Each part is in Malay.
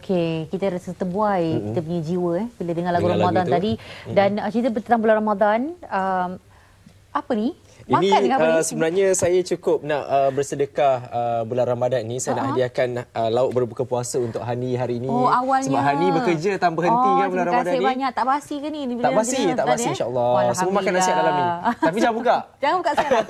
Okey, kita rasa terbuai mm-hmm. kita punya jiwa eh bila dengar lagu dengar Ramadan lagu tadi mm-hmm. dan uh, cerita tentang bulan Ramadan um, apa ni? Makan ini uh, sebenarnya saya cukup nak uh, bersedekah uh, bulan Ramadan ni. Saya uh-huh. nak hadiahkan uh, lauk berbuka puasa untuk Hani hari ini. Oh, awalnya. Sebab Hani bekerja tanpa henti oh, kan bulan Ramadan ni. Terima kasih banyak. Tak basi ke ni? ni tak basi, tak, tak basi insyaAllah. Oh, Semua makan nasi dalam ni. Tapi jangan buka. jangan buka sekarang.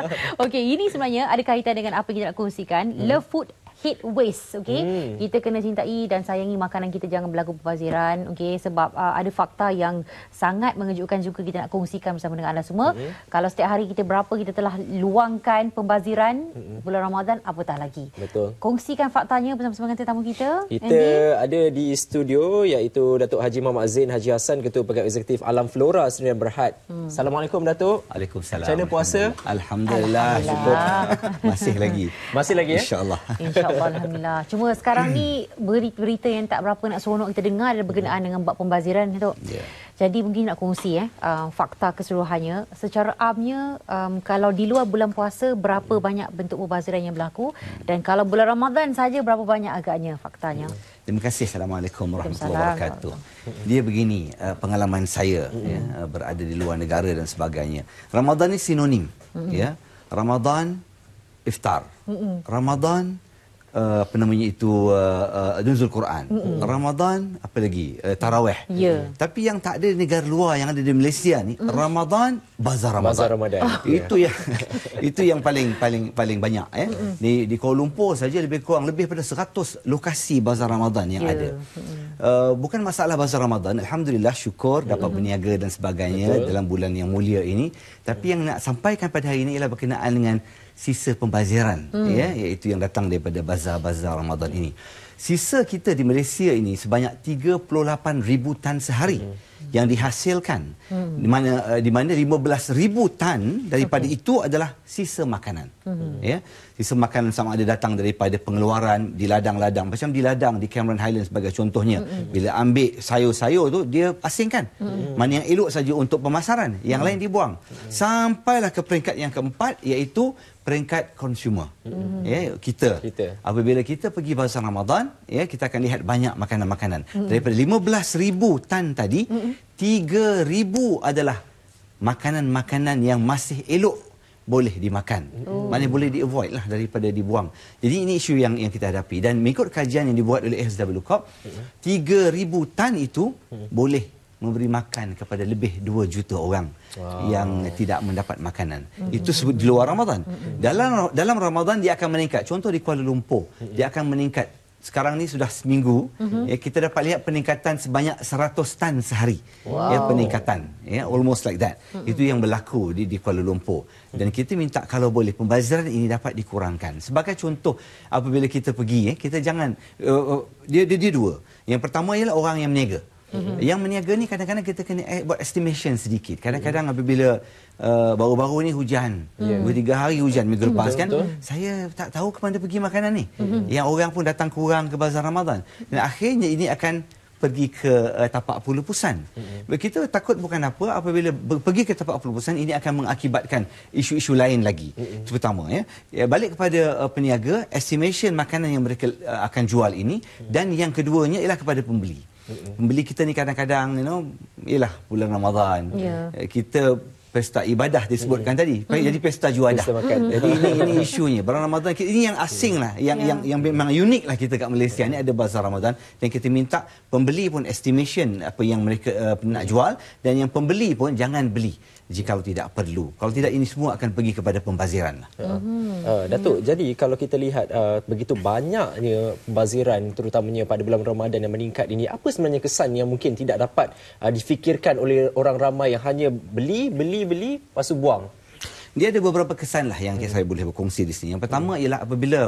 Okey, ini sebenarnya ada kaitan dengan apa kita nak kongsikan. Hmm. Love Food heat waste okay. hmm. kita kena cintai dan sayangi makanan kita jangan berlaku pembaziran okay. sebab uh, ada fakta yang sangat mengejutkan juga kita nak kongsikan bersama dengan anda semua hmm. kalau setiap hari kita berapa kita telah luangkan pembaziran hmm. bulan Ramadan apatah lagi betul kongsikan faktanya bersama-sama dengan tetamu kita kita Andy. ada di studio iaitu Datuk Haji Mama Zain Haji Hasan Ketua Pegawai Eksekutif Alam Flora Sdn Berhad hmm. Assalamualaikum Datuk Waalaikumsalam Macam mana puasa Alhamdulillah, Alhamdulillah. Masih lagi Masih lagi ya eh? InsyaAllah InsyaAllah Alhamdulillah. Cuma sekarang ni berita-berita yang tak berapa nak seronok kita dengar adalah berkenaan dengan bab pembaziran itu. Yeah. Jadi mungkin nak kongsi eh, uh, fakta keseluruhannya. Secara amnya, um, kalau di luar bulan puasa, berapa hmm. banyak bentuk pembaziran yang berlaku? Hmm. Dan kalau bulan Ramadan saja berapa banyak agaknya faktanya? Hmm. Terima kasih. Assalamualaikum warahmatullahi wabarakatuh. Dia begini, uh, pengalaman saya hmm. ya, uh, berada di luar negara dan sebagainya. Ramadan ni sinonim. Hmm. Ya. Ramadan, iftar. Hmm. Ramadan, Uh, apa namanya itu uh, uh, Dunzul Quran. Mm -mm. Ramadan apa lagi? Uh, Tarawih. Yeah. Tapi yang tak ada di negara luar yang ada di Malaysia ni, mm. Ramadan bazar Ramadan. Bazar Ramadan. Oh. Itu yang itu yang paling paling paling banyak eh. Mm -mm. Di di Kuala Lumpur saja lebih kurang lebih pada 100 lokasi bazar Ramadan yang yeah. ada. Mm -mm. Eh, bukan masalah bazar Ramadan. Alhamdulillah syukur dapat mm-hmm. berniaga dan sebagainya Betul. dalam bulan yang mulia ini. Tapi yang nak sampaikan pada hari ini ialah berkenaan dengan sisa pembaziran mm. ya iaitu yang datang daripada bazar-bazar Ramadan ini sisa kita di Malaysia ini sebanyak 38 ribu tan sehari hmm. yang dihasilkan. Hmm. Di mana eh, di mana 15 ribu tan daripada okay. Hmm. itu adalah sisa makanan. Hmm. Ya. Sisa makanan sama ada datang daripada pengeluaran di ladang-ladang. Macam di ladang di Cameron Highlands sebagai contohnya. Hmm. Bila ambil sayur-sayur tu dia asingkan. Hmm. Mana yang elok saja untuk pemasaran, yang hmm. lain dibuang. Hmm. Sampailah ke peringkat yang keempat iaitu peringkat konsumer Mm-hmm. Ya, kita. kita. Apabila kita pergi pasar Ramadan, ya kita akan lihat banyak makanan-makanan. Mm-hmm. Daripada 15,000 tan tadi, mm-hmm. 3,000 adalah makanan-makanan yang masih elok boleh dimakan. Mm-hmm. Oh. Maknanya boleh di-avoid lah daripada dibuang. Jadi ini isu yang yang kita hadapi dan mengikut kajian yang dibuat oleh SWCOP, mm-hmm. 3,000 tan itu mm-hmm. boleh memberi makan kepada lebih 2 juta orang wow. yang tidak mendapat makanan. Mm-hmm. Itu sebut di luar Ramadan. Mm-hmm. Dalam dalam Ramadan dia akan meningkat. Contoh di Kuala Lumpur, mm-hmm. dia akan meningkat. Sekarang ni sudah seminggu, mm-hmm. kita dapat lihat peningkatan sebanyak 100 tan sehari. Ya, wow. Ya peningkatan, ya almost like that. Mm-hmm. Itu yang berlaku di di Kuala Lumpur. Dan kita minta kalau boleh pembaziran ini dapat dikurangkan. Sebagai contoh apabila kita pergi ya, kita jangan uh, uh, dia, dia dia dua. Yang pertama ialah orang yang meniaga. Mm-hmm. Yang meniaga ni kadang-kadang kita kena eh, buat estimation sedikit. Kadang-kadang yeah. Mhm. apabila uh, baru-baru ni hujan. Yeah. Mhm. Tiga hari hujan minggu lepas kan. Betul. Saya tak tahu ke mana pergi makanan ni. Mm-hmm. Yang orang pun datang kurang ke bazar Ramadan. Dan akhirnya ini akan pergi ke uh, tapak pelupusan. Mm-hmm. Kita takut bukan apa apabila ber- pergi ke tapak puluh pusan ini akan mengakibatkan isu-isu lain lagi. Mm-hmm. Terutama ya. ya. Balik kepada uh, peniaga, estimation makanan yang mereka uh, akan jual ini mm-hmm. dan yang keduanya ialah kepada pembeli. Pembeli kita ni kadang-kadang you know, ialah bulan Ramadan. Yeah. Ya. Kita pesta ibadah disebutkan hmm. tadi. Hmm. Jadi pesta juadah. Pesta Jadi ini ini isunya. Bulan Ramadan ini yang asing lah, yang yeah. yang yang memang unik lah kita kat Malaysia ni ada bazar Ramadan dan kita minta pembeli pun estimation apa yang mereka uh, nak hmm. jual dan yang pembeli pun jangan beli jika tidak perlu. Kalau tidak ini semua akan pergi kepada pembaziran. Uh, Datuk, hmm. jadi kalau kita lihat uh, begitu banyaknya pembaziran terutamanya pada bulan Ramadan yang meningkat ini, apa sebenarnya kesan yang mungkin tidak dapat uh, difikirkan oleh orang ramai yang hanya beli, beli, beli, lepas tu buang. Dia ada beberapa kesan lah yang hmm. saya boleh berkongsi di sini. Yang pertama hmm. ialah apabila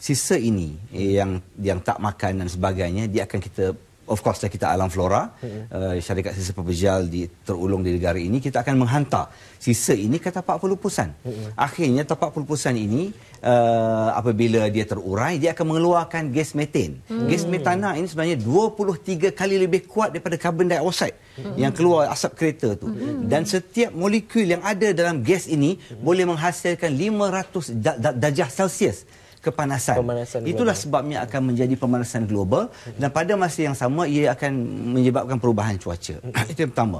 sisa ini eh, yang yang tak makan dan sebagainya, dia akan kita of course kita alam flora mm-hmm. uh, syarikat sisa pebejal di terulung di negara ini kita akan menghantar sisa ini ke tapak pelupusan mm-hmm. akhirnya tapak pelupusan ini uh, apabila dia terurai dia akan mengeluarkan gas metan mm-hmm. gas metana ini sebenarnya 23 kali lebih kuat daripada karbon dioksida mm-hmm. yang keluar asap kereta tu mm-hmm. dan setiap molekul yang ada dalam gas ini mm-hmm. boleh menghasilkan 500 darjah celsius kepanasan. Pemanasan Itulah global. sebabnya akan menjadi pemanasan global dan pada masa yang sama ia akan menyebabkan perubahan cuaca. Hmm. Itu yang pertama.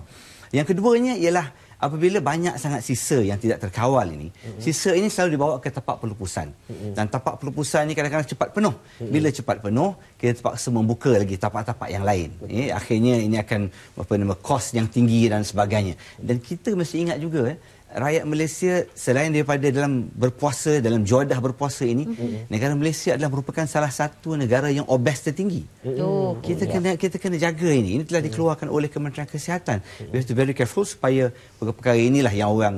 Yang keduanya ialah apabila banyak sangat sisa yang tidak terkawal ini, hmm. sisa ini selalu dibawa ke tapak pelupusan. Hmm. Dan tapak pelupusan ini kadang-kadang cepat penuh. Bila cepat penuh, kita terpaksa membuka lagi tapak-tapak yang lain. Eh, akhirnya ini akan apa nama kos yang tinggi dan sebagainya. Dan kita mesti ingat juga eh, rakyat Malaysia selain daripada dalam berpuasa dalam jodah berpuasa ini mm-hmm. negara Malaysia adalah merupakan salah satu negara yang obes tertinggi. Oh, kita yeah. kena ya. kita kena jaga ini. Ini telah dikeluarkan mm-hmm. oleh Kementerian Kesihatan. Mm-hmm. We have to be very careful supaya perkara inilah yang orang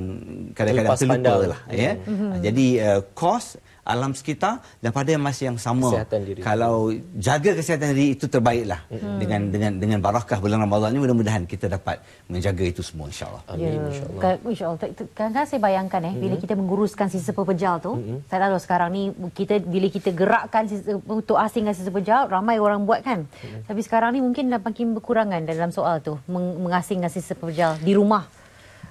kadang-kadang terlupa lah ya. Mm-hmm. Jadi uh, cost alam sekitar dan pada masa yang sama kesihatan diri. kalau jaga kesihatan diri itu terbaiklah hmm. dengan dengan dengan barakah bulan Ramadan ini mudah-mudahan kita dapat menjaga itu semua insyaallah amin ya. insyaallah kan, insyaallah kan saya bayangkan eh hmm. bila kita menguruskan sisa pepejal tu hmm. saya tahu sekarang ni kita bila kita gerakkan sisa, untuk asing sisa pepejal ramai orang buat kan hmm. tapi sekarang ni mungkin dah makin berkurangan dalam soal tu meng- mengasingkan sisa pepejal di rumah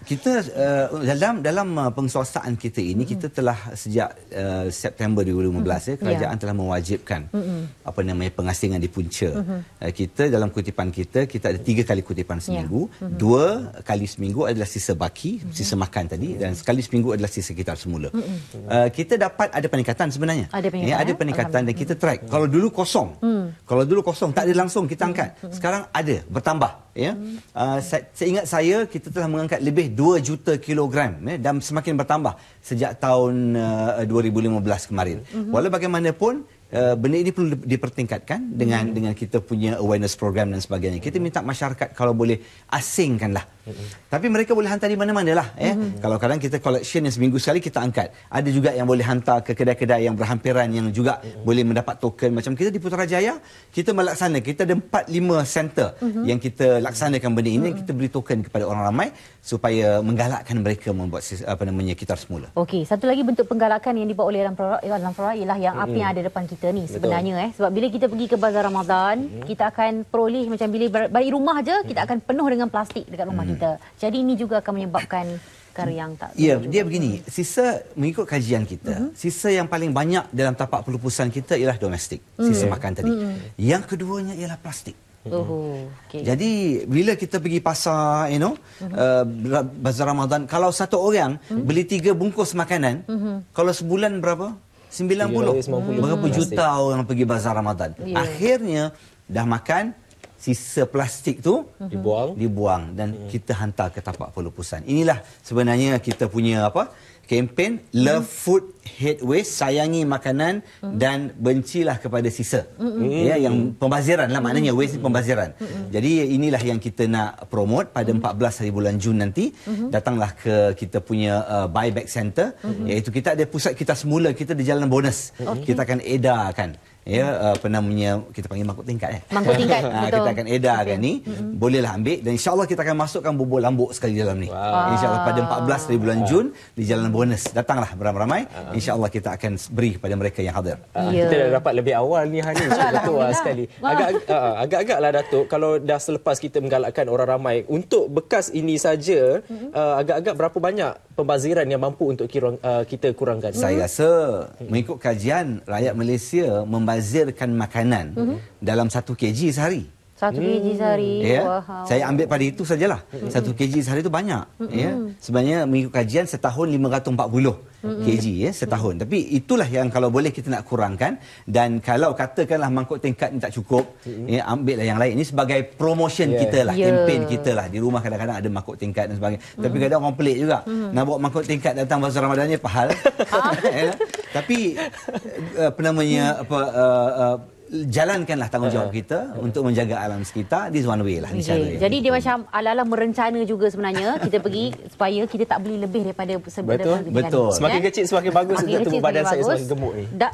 kita uh, dalam dalam uh, eh, pengsuasaan kita ini mm. kita telah sejak uh, September 2015 mm. ya kerajaan yeah. telah mewajibkan mm-hmm. apa namanya pengasingan di punca. Mm-hmm. Uh, kita dalam kutipan kita kita ada tiga kali kutipan ya. seminggu, yeah. mm-hmm. dua kali seminggu adalah sisa baki, mm-hmm. sisa makan tadi mm-hmm. dan sekali seminggu adalah sisa kita semula. Mm-hmm. Uh, kita dapat ada peningkatan sebenarnya. Ada peningkatan, ya, ada peningkatan dan kita track. Mm-hmm. Kalau dulu kosong. Mm. Kalau dulu kosong tak ada langsung kita mm. angkat. Mm-hmm. Sekarang ada bertambah ya. Uh, hmm. ah, saya, saya ingat saya kita telah mengangkat lebih 2 juta kilogram ya dan semakin bertambah sejak tahun uh, ah, 2015 kemarin. Mm-hmm. Walau bagaimanapun Uh, benda ini perlu dipertingkatkan dengan hmm. dengan kita punya awareness program dan sebagainya. Kita hmm. minta masyarakat kalau boleh asingkanlah tapi mereka boleh hantar di mana-mana lah eh? mm -hmm. Kalau kadang kita collection yang seminggu sekali kita angkat Ada juga yang boleh hantar ke kedai-kedai yang berhampiran Yang juga mm -hmm. boleh mendapat token Macam kita di Putrajaya Kita melaksana Kita ada 4-5 center mm -hmm. Yang kita laksanakan benda ini mm -hmm. Kita beri token kepada orang ramai Supaya menggalakkan mereka membuat apa namanya kita semula Okey, satu lagi bentuk penggalakan yang dibuat oleh Alam Farah eh, Ialah yang mm -hmm. apa yang ada depan kita ni sebenarnya eh? Sebab bila kita pergi ke Bazar Ramadan mm -hmm. Kita akan peroleh macam bila balik rumah je Kita mhm. akan penuh dengan plastik dekat rumah mm -hmm. kita kita. Hmm. Jadi ini juga akan menyebabkan perkara yang tak Ya, juga. dia begini. Sisa mengikut kajian kita, hmm. sisa yang paling banyak dalam tapak pelupusan kita ialah domestik. Mhm. Sisa hmm. makan tadi. Hmm. Yang keduanya ialah plastik. Uhuh. Mhm. Okay. Jadi bila kita pergi pasar, you know, uh-huh. uh, bazar Ramadan, kalau satu orang uh-huh. beli tiga bungkus makanan, uh-huh. kalau sebulan berapa? 90. 90. Berapa juta orang pergi bazar Ramadan. Yeah. Akhirnya dah makan, sisa plastik tu mhm. dibuang dibuang dan hmm. kita hantar ke tapak pelupusan. Inilah sebenarnya kita punya apa? kempen love hmm. food hate waste sayangi makanan hmm. dan bencilah kepada sisa. Hmm. Ya yang mhm. pembaziran lah maknanya waste hmm. pembaziran. Hmm. Jadi inilah yang kita nak promote pada 14 mhm. hari bulan Jun nanti hmm. datanglah ke kita punya uh, buyback center hmm. iaitu kita ada pusat kita semula kita di Jalan Bonus. Okay. Kita akan edarkan ya uh, pernah punya kita panggil mangkuk tingkat eh mangkuk tingkat uh, betul. kita akan edar okay. kan ni mm-hmm. bolehlah ambil dan Insya Allah kita akan masukkan bubur lambuk sekali dalam ni wow. Allah pada 14 dari bulan ah. Jun di jalan bonus datanglah ramai-ramai Allah ah. kita akan beri kepada mereka yang hadir uh, yeah. kita dah dapat lebih awal ni hari ni betul sekali agak uh, agak-agaklah datuk kalau dah selepas kita menggalakkan orang ramai untuk bekas ini saja uh, agak-agak berapa banyak pembaziran yang mampu untuk kita kurangkan saya rasa mengikut kajian rakyat Malaysia memb- membazirkan makanan mm -hmm. dalam satu kg sehari. Satu hmm. kg sehari. Ya. Wow. Saya ambil pada itu sajalah. Hmm. Satu kg sehari itu banyak. Hmm. Ya. Hmm. Sebenarnya mengikut kajian setahun 540 hmm. kg ya, setahun. Hmm. Tapi itulah yang kalau boleh kita nak kurangkan. Dan kalau katakanlah mangkuk tingkat ini tak cukup, hmm. ya, ambillah yang lain. Ini sebagai promotion yeah. kita lah, kempen ya. yeah. kita lah. Di rumah kadang-kadang ada mangkuk tingkat dan sebagainya. Hmm. Tapi kadang orang pelik juga. Hmm. Nak buat mangkuk tingkat datang bahasa Ramadannya pahal. Ya. Tapi uh, apa hmm. apa, uh, uh, jalankanlah tanggungjawab uh, kita uh, untuk menjaga alam sekitar this one way lah okay. jadi dia macam ala-ala merencana juga sebenarnya kita pergi supaya kita tak beli lebih daripada betul, betul. Kan? semakin kecil semakin bagus semakin untuk tubuh badan saya semakin gemuk ni tak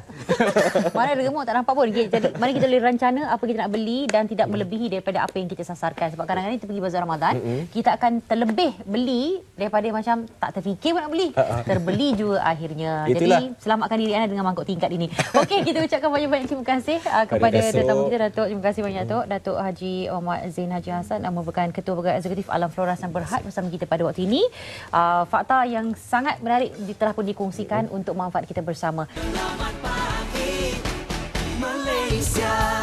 mana ada gemuk tak nampak pun jadi mari kita boleh rencana apa kita nak beli dan tidak melebihi daripada apa yang kita sasarkan sebab kadang-kadang kita pergi bazar Ramadan mm-hmm. kita akan terlebih beli daripada macam tak terfikir pun nak beli uh-huh. terbeli juga akhirnya Itulah. jadi selamatkan diri anda dengan mangkuk tingkat ini okey kita ucapkan banyak-banyak terima kasih ah, kepada tetamu kita Datuk. Terima kasih banyak Datuk. Datuk Haji Omar Zain Haji Hasan yang merupakan Ketua Pegawai Eksekutif Alam Flora Sang Berhad bersama kita pada waktu ini. Uh, fakta yang sangat menarik telah pun dikongsikan ya. untuk manfaat kita bersama. Selamat pagi Malaysia.